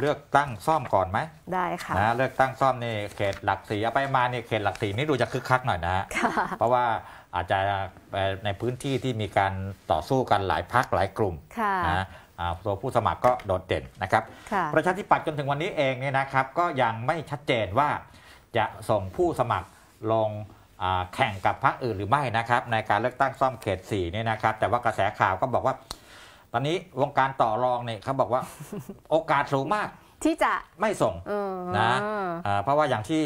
เลือกตั้งซ่อมก่อนไหมได้ค่ะนะเลือกตั้งซ่อมนี่เขตหลักสีไปมาเนี่ยเขตหลักสีนี่ดูจะคึกคักหน่อยนะะเพราะว่าอาจจะในพื้นที่ที่มีการต่อสู้กันหลายพักหลายกลุ่มนะตัวผู้สมัครก็โดดเด่นนะครับประชาธิปัตย์จนถึงวันนี้เองเนี่ยนะครับก็ยังไม่ชัดเจนว่าจะส่งผู้สมัครลงแข่งกับพรรคอื่นหรือไม่นะครับ ในการเลือกตั้งซ่อมเขต4เนี่ยนะครับ แต่ว่ากระแสข่าวก็บอกว่าตอนนี้วงการต่อรองเนี่ยเขาบอกว่าโอกาสสูงมาก ที่จะไม่ส่งนะเพราะว่าอย่างที่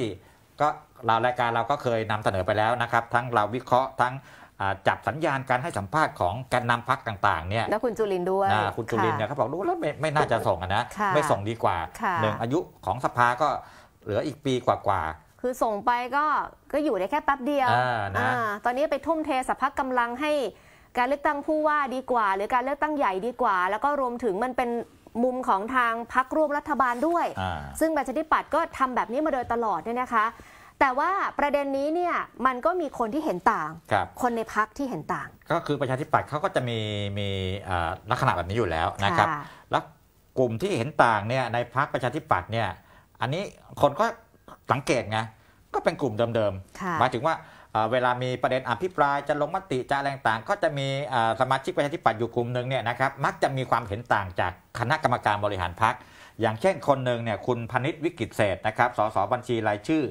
ก็เรารายการเราก็เคยนำเสนอไปแล้วนะครับ ทั้งเราวิเคราะห์ทั้งจับสัญญาณการให้สัมภาษณ์ของารนนาพักต่างๆเนี่ยแล้วคุณจุลินด้วยคุณจุลินเนี่ยเขาบอกรู้แล้วไม่ไม่น่าจะส่งนะไม่ส่งดีกว่าหนึ่งอายุของสภาก็เหลืออีกปีกว่าๆคือส่งไปก็ก็อยู่ได้แค่แป๊บเดียวอนะตอนนี้ไปทุ่มเทสภาพกำลังให้การเลือกตั้งผู้ว่าดีกว่า หรือการเลือกตั้งใหญ่ดีกว่า แล้วก็รวมถึงมันเป็นมุมของทางพักร่วมรัฐบาลด้วย ซึ่งประชาธิปัตย์ก็ทำแบบนี้มาโดยตลอดเนี่ยนะคะแต่ว่าประเด็นนี้เนี่ยมันก็มีคนที่เห็นต่างคคนในพักที่เห็นต่าง ก็คือประชาธิปัตย์เขาก็จะมีมีลักษณะแบบนี้อยู่แล้วนะครับ แล้วกลุ่มที่เห็นต่างเนี่ยในพักประชาธิปัตย์เนี่ยอันนี้คนก็สังเกตไงก็เป็นกลุ่มเดิมๆหมายถึงว่าเวลามีประเด็นอภิปราย จะลงมติจะอะไรต่าง ก็จะมีสมาชิกประชาธิปัตย์อยู่กลุ่มหนึ่งเนี่ยนะครับ มักจะมีความเห็นต่างจากคณะกรรมการบริหารพรรค อย่างเช่นคนหนึ่งเนี่ย คุณพนิษวิกิตเศษนะครับ สสบัญชีรายชื่อ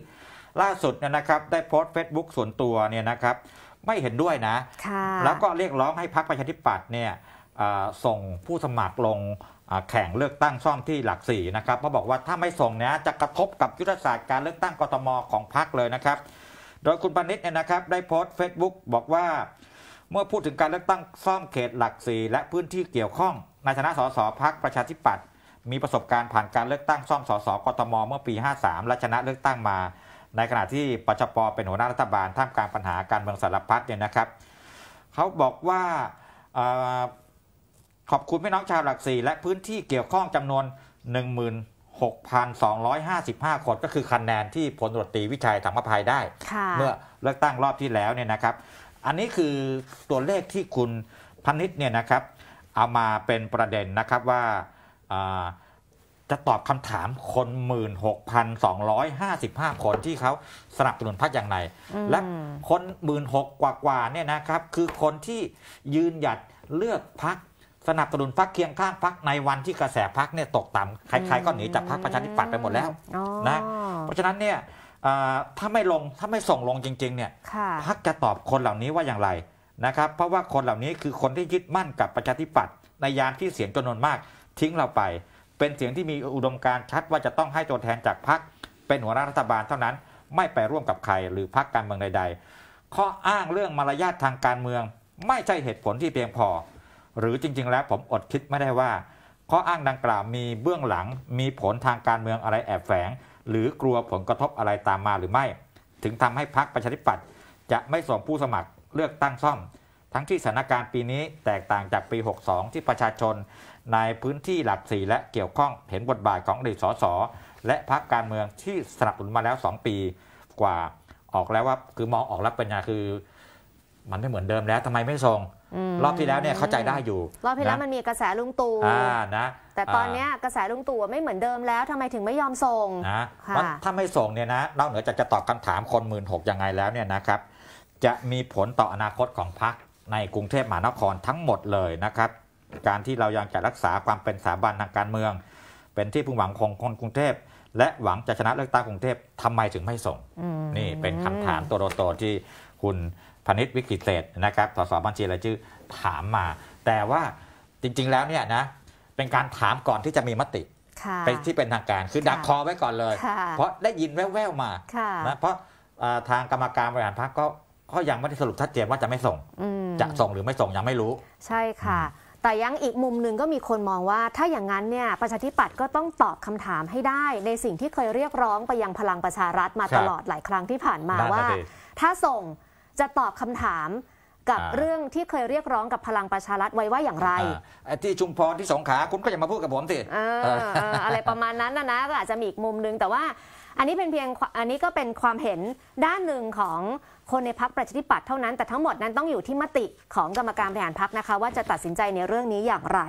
ล่าสุดเนี่ยนะครับ ได้โพสต์เฟซบุ๊กส่วนตัวเนี่ยนะครับ ไม่เห็นด้วยนะ แล้วก็เรียกร้องให้พรรคประชาธิปัตย์เนี่ยส่งผู้สมัครลงแข่งเลือกตั้งซ่อมที่หลักสี่นะครับเขาบอกว่าถ้าไม่ส่งเนี่ย จะกระทบกับยุทธศาสตร์การเลือกตั้งกทมของพรรคเลยนะครับโดยคุณปนิชเนี่ยนะครับได้โพสต์เฟซบุ๊กบอกว่าเมื่อพูดถึงการเลือกตั้งซ่อมเขตหลักสี่และพื้นที่เกี่ยวข้อง ในฐานะสสพักประชาธิปัตย์มีประสบการณ์ผ่านการเลือกตั้งซ่อมสสกทมเมื่อปี 53 และชนะเลือกตั้งมาในขณะที่ปชปเป็นหัวหน้ารัฐบาลท่ามกลางปัญหาการเมืองสารพัดเนี่ยนะครับเขาบอกว่าขอบคุณพี่น้องชาวหลักสี่และพื้นที่เกี่ยวข้องจำนวน 1 0 0 0 0 6,255 คนก็คือคะแนนที่พลตรตีวิชัยธรรมภัยได้ เมื่อเลือกตั้งรอบที่แล้วเนี่ยนะครับ อันนี้คือตัวเลขที่คุณพนิษเนี่ยนะครับเอามาเป็นประเด็นนะครับว่าจะตอบคำถามคน 16,255 คนที่เขาสนับสนุนพรรคอย่างไรและคน 16,000กว่าๆเนี่ยนะครับคือคนที่ยืนหยัดเลือกพรรคสนับสนุนพักเคียงข้างพักในวันที่กระแสพักเนี่ยตกต่ำใครๆ ก็หนีจากพักประชาธิปัตย์ไปหมดแล้วนะเพราะฉะนั้นเนี่ยถ้าไม่ลงถ้าไม่ ส่งลงจริงๆเนี่ยพักจะตอบคนเหล่านี้ว่าอย่างไรนะครับเพราะว่าคนเหล่านี้คือคนที่ยึดมั่นกับประชาธิปัตย์ในยามที่เสียงจำนวนมาก ทิ้งเราไป เป็นเสียงที่มีอุดมการชัดว่าจะต้องให้ตัวแทนจากพักเป็นหัวหน้ารัฐบาลเท่านั้น ไม่ไปร่วมกับใครหรือพักการเมืองใดๆข้ออ้างเรื่องมารยาททางการเมือง ไม่ใช่เหตุผลที่เพียงพอหรือจริงๆแล้วผมอดคิดไม่ได้ว่า ข้ออ้างดังกล่าวมีเบื้องหลังมีผลทางการเมืองอะไรแอบแฝง หรือกลัวผลกระทบอะไรตามมาหรือไม่ ถึงทำให้พรรคประชาธิปัตย์จะไม่ส่งผู้สมัครเลือกตั้งซ่อม ทั้งที่สถานการณ์ปีนี้แตกต่างจากปี 62 ที่ประชาชน ในพื้นที่หลักสี่และเกี่ยวข้องเห็นบทบาทของอดีตสสและพรรคการเมืองที่สนับสนุนมาแล้ว 2 ปี กว่าออกแล้วว่าคือมองออกแล้วเป็นไงคือ มันไม่เหมือนเดิมแล้วทำไมไม่ส่งรอบที่แล้วเนี่ยเข้าใจได้อยู่ รอบที่แล้วมันมีกระแสลุงตู่นะแต่ตอนนี้กระแสลุงตู่ไม่เหมือนเดิมแล้ว ทำไมถึงไม่ยอมส่งนะถ้าไม่ส่งเนี่ยนะนอกเหนือจากจะตอบคำถามคนหมื่นหกยังไงแล้วเนี่ยนะครับ จะมีผลต่ออนาคตของพรรคในกรุงเทพมหานครทั้งหมดเลยนะครับ การที่เรายังจะรักษาความเป็นสถาบันทางการเมือง เป็นที่พึงหวังของคนกรุงเทพและหวังจะชนะเลือกตั้งกรุงเทพทำไมถึงไม่ส่ง นี่เป็นคำถามตัวโตๆที่คุณพนิษวิกฤตเศษนะครับ สสบัญชีรายชื่อถามมา แต่ว่าจริงๆแล้วเนี่ยนะ เป็นการถามก่อนที่จะมีมติไปที่เป็นทางการ คือดักคอไว้ก่อนเลย เพราะได้ยินแว่วๆมานะเพราะทางกรรมการบริหารพรรคก็ก็ ยังไม่ได้สรุปชัดเจนว่าจะไม่ส่ง จะส่งหรือไม่ส่งยังไม่รู้ ใช่ค่ะ แต่ยังอีกมุมหนึ่งก็มีคนมองว่า ถ้าอย่างนั้นเนี่ย ประชาธิปัตย์ก็ต้องตอบคำถามให้ได้ ในสิ่งที่เคยเรียกร้องไปยังพลังประชารัฐมาตลอดหลายครั้งที่ผ่านมาว่า ถ้าส่งจะตอบคำถามกับเรื่องที่เคยเรียกร้องกับพลังประชารัฐไว้ว่าอย่างไรที่ชุมพรที่สงขาคุณก็อย่ามาพูดกับผมสิอะไรประมาณนั้นนะนะก็อาจจะมีอีกมุมนึง แต่ว่าอันนี้เป็นเพียงอันนี้ก็เป็นความเห็นด้านหนึ่งของคนในพักประชาธิปัตย์เท่านั้นแต่ทั้งหมดนั้น ต้องอยู่ที่มติของกรรมการบริหารพักนะคะว่าจะตัดสินใจในเรื่องนี้อย่างไร